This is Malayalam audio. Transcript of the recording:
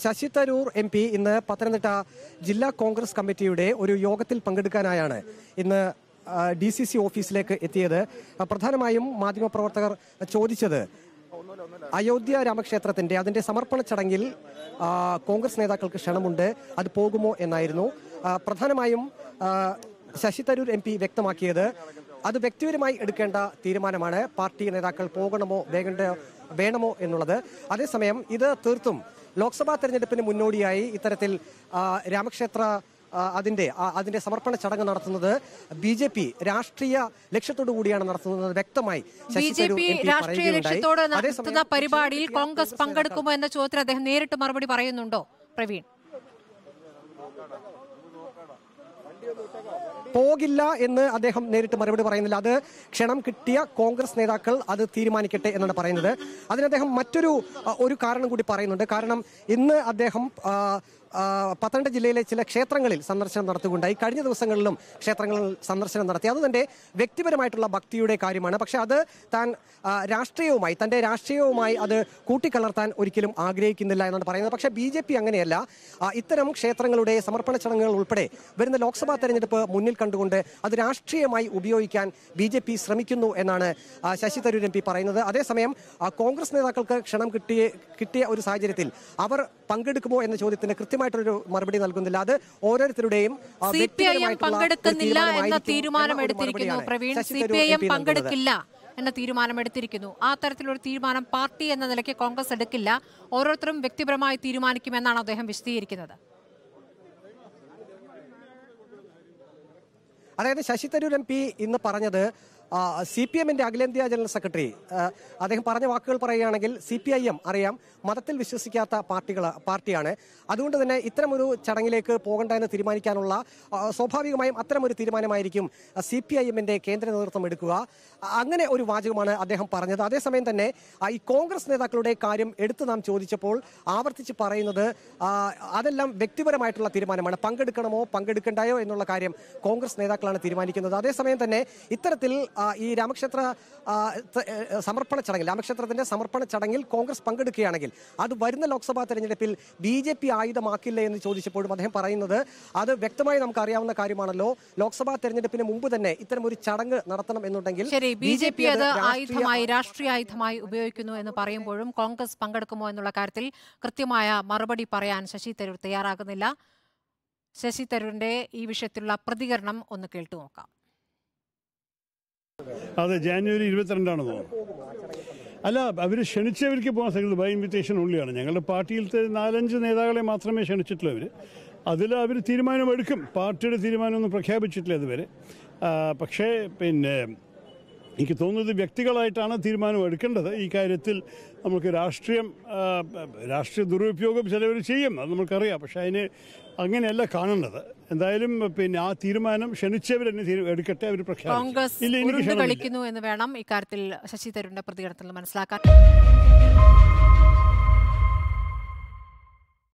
ശശി തരൂർ എം പി ഇന്ന് പത്തനംതിട്ട ജില്ലാ കോൺഗ്രസ് കമ്മിറ്റിയുടെ ഒരു യോഗത്തിൽ പങ്കെടുക്കാനായാണ് ഇന്ന് ഡി സി സി ഓഫീസിലേക്ക് എത്തിയത് പ്രധാനമായും മാധ്യമപ്രവർത്തകർ ചോദിച്ചത് അയോധ്യ രാമക്ഷേത്രത്തിന്റെ അതിന്റെ സമർപ്പണ ചടങ്ങിൽ കോൺഗ്രസ് നേതാക്കൾക്ക് ക്ഷണമുണ്ട് അത് പോകുമോ എന്നായിരുന്നു പ്രധാനമായും ശശി തരൂർ എം പി വ്യക്തമാക്കിയത് അത് വ്യക്തിപരമായി എടുക്കേണ്ട തീരുമാനമാണ് പാർട്ടി നേതാക്കൾ പോകണമോ വേണ്ട വേണമോ എന്നുള്ളത് അതേസമയം ഇത് തീർത്തും ലോക്സഭാ തെരഞ്ഞെടുപ്പിന് മുന്നോടിയായി ഇത്തരത്തിൽ രാമക്ഷേത്ര അതിൻ്റെ അതിൻ്റെ സമർപ്പണ ചടങ്ങ് നടത്തുന്നത് ബി ജെ പി രാഷ്ട്രീയ ലക്ഷ്യത്തോടു കൂടിയാണ് നടത്തുന്നത് വ്യക്തമായി ബി ജെ പി രാഷ്ട്രീയ ലക്ഷ്യത്തോട് നടത്തുന്ന പരിപാടിയിൽ കോൺഗ്രസ് പങ്കെടുക്കുമോ എന്ന ചോദ്യത്തിൽ അദ്ദേഹം നേരിട്ട് മറുപടി പറയുന്നുണ്ടോ പ്രവീൺ പോകില്ല എന്ന് അദ്ദേഹം നേരിട്ട് മറുപടി പറയുന്നില്ല അത് ക്ഷണം കിട്ടിയ കോൺഗ്രസ് നേതാക്കൾ അത് തീരുമാനിക്കട്ടെ എന്നാണ് പറയുന്നത് അതിന് അദ്ദേഹം മറ്റൊരു ഒരു കാരണം കൂടി പറയുന്നുണ്ട് കാരണം ഇന്ന് അദ്ദേഹം പത്തനംതിട്ട ജില്ലയിലെ ചില ക്ഷേത്രങ്ങളിൽ സന്ദർശനം നടത്തുകൊണ്ടായി കഴിഞ്ഞ ദിവസങ്ങളിലും ക്ഷേത്രങ്ങളിൽ സന്ദർശനം നടത്തി അത് തൻ്റെ വ്യക്തിപരമായിട്ടുള്ള ഭക്തിയുടെ കാര്യമാണ് പക്ഷെ അത് താൻ രാഷ്ട്രീയവുമായി തൻ്റെ രാഷ്ട്രീയവുമായി അത് കൂട്ടിക്കലർത്താൻ ഒരിക്കലും ആഗ്രഹിക്കുന്നില്ല എന്നാണ് പറയുന്നത് പക്ഷേ ബി ജെ പി അങ്ങനെയല്ല ഇത്തരം ക്ഷേത്രങ്ങളുടെ സമർപ്പണ ചടങ്ങുകൾ ഉൾപ്പെടെ വരുന്ന ലോക്സഭാ തെരഞ്ഞെടുപ്പ് മുന്നിൽ കണ്ടുകൊണ്ട് അത് രാഷ്ട്രീയമായി ഉപയോഗിക്കാൻ ബി ജെ പി ശ്രമിക്കുന്നു എന്നാണ് ശശി തരൂർ എം പി പറയുന്നത് അതേസമയം കോൺഗ്രസ് നേതാക്കൾക്ക് ക്ഷണം കിട്ടിയ കിട്ടിയ ഒരു സാഹചര്യത്തിൽ അവർ പങ്കെടുക്കുമോ എന്ന ചോദ്യത്തിന് കൃത്യമായിട്ടൊരു മറുപടി നൽകുന്നില്ല അത് ഓരോരുത്തരുടെയും പങ്കെടുക്കുന്നില്ല എന്ന തീരുമാനം എടുത്തിരിക്കുന്നു പ്രവീൺ സി പങ്കെടുക്കില്ല എന്ന തീരുമാനമെടുത്തിരിക്കുന്നു ആ തരത്തിലൊരു തീരുമാനം പാർട്ടി എന്ന നിലയ്ക്ക് കോൺഗ്രസ് എടുക്കില്ല ഓരോരുത്തരും വ്യക്തിപരമായി തീരുമാനിക്കുമെന്നാണ് അദ്ദേഹം വിശദീകരിക്കുന്നത് അതായത് ശശി തരൂർ എം പി ഇന്ന് പറഞ്ഞത് സി പി എമ്മിന്റെ അഖിലേന്ത്യാ ജനറൽ സെക്രട്ടറി അദ്ദേഹം പറഞ്ഞ വാക്കുകൾ പറയുകയാണെങ്കിൽ സി പി ഐ എം അറിയാം മതത്തിൽ വിശ്വസിക്കാത്ത പാർട്ടികൾ പാർട്ടിയാണ് അതുകൊണ്ട് തന്നെ ഇത്തരമൊരു ചടങ്ങിലേക്ക് പോകണ്ട എന്ന് തീരുമാനിക്കാനുള്ള സ്വാഭാവികമായും അത്തരമൊരു തീരുമാനമായിരിക്കും സി പി ഐ എമ്മിന്റെ കേന്ദ്ര നേതൃത്വം എടുക്കുക അങ്ങനെ ഒരു വാചകമാണ് അദ്ദേഹം പറഞ്ഞത് അതേസമയം തന്നെ ഈ കോൺഗ്രസ് നേതാക്കളുടെ കാര്യം എടുത്തു നാം ചോദിച്ചപ്പോൾ ആവർത്തിച്ച് പറയുന്നത് അതെല്ലാം വ്യക്തിപരമായിട്ടുള്ള തീരുമാനമാണ് പങ്കെടുക്കണമോ പങ്കെടുക്കണ്ടായോ എന്നുള്ള കാര്യം കോൺഗ്രസ് നേതാക്കളാണ് തീരുമാനിക്കുന്നത് അതേസമയം തന്നെ ഇത്തരത്തിൽ ഈ രാമക്ഷേത്ര സമർപ്പണ ചടങ്ങിൽ രാമക്ഷേത്രത്തിന്റെ സമർപ്പണ ചടങ്ങിൽ കോൺഗ്രസ് പങ്കെടുക്കുകയാണെങ്കിൽ അത് വരുന്ന ലോക്സഭാ തെരഞ്ഞെടുപ്പിൽ ബി ജെ പി ആയുധമാക്കില്ല എന്ന് ചോദിച്ചപ്പോഴും അദ്ദേഹം പറയുന്നത് അത് വ്യക്തമായി നമുക്ക് അറിയാവുന്ന കാര്യമാണല്ലോ ലോക്സഭാ തെരഞ്ഞെടുപ്പിന് മുമ്പ് തന്നെ ഇത്തരം ഒരു ചടങ്ങ് നടത്തണം എന്നുണ്ടെങ്കിൽ ബി ജെ പി അത് ആയുധമായി രാഷ്ട്രീയ ആയുധമായി ഉപയോഗിക്കുന്നു എന്ന് പറയുമ്പോഴും കോൺഗ്രസ് പങ്കെടുക്കുമോ എന്നുള്ള കാര്യത്തിൽ കൃത്യമായ മറുപടി പറയാൻ ശശി തരൂർ തയ്യാറാകുന്നില്ല ശശി തരൂരിന്റെ ഈ വിഷയത്തിലുള്ള പ്രതികരണം ഒന്ന് കേട്ടു നോക്കാം അതെ ജാനുവരി ഇരുപത്തിരണ്ടാണ് തോന്നുന്നു അല്ല അവർ ക്ഷണിച്ചവർക്ക് പോകാൻ സാധിക്കുന്നത് ബൈ ഇൻവിറ്റേഷൻ ഉള്ളിയാണ് ഞങ്ങളുടെ പാർട്ടിയിലത്തെ നാലഞ്ച് നേതാക്കളെ മാത്രമേ ക്ഷണിച്ചിട്ടുള്ളൂ അവർ അതിൽ അവർ തീരുമാനമെടുക്കും പാർട്ടിയുടെ തീരുമാനമൊന്നും പ്രഖ്യാപിച്ചിട്ടില്ല ഇതുവരെ പക്ഷേ പിന്നെ എനിക്ക് തോന്നുന്നത് വ്യക്തികളായിട്ടാണ് തീരുമാനം എടുക്കേണ്ടത് ഈ കാര്യത്തിൽ നമുക്ക് രാഷ്ട്രീയം രാഷ്ട്രീയ ദുരുപയോഗം ചിലവർ ചെയ്യും അത് നമുക്കറിയാം പക്ഷേ അതിന് അങ്ങനെയല്ല കാണേണ്ടത് എന്തായാലും പിന്നെ ആ തീരുമാനം ക്ഷണിച്ചവർ തന്നെ എടുക്കട്ടെ അവർ പ്രഖ്യാപിക്കുന്നു എന്ന് വേണം ഇക്കാര്യത്തിൽ ശശി തരൂരിന്റെ പ്രതികരണത്തിൽ മനസ്സിലാക്കാൻ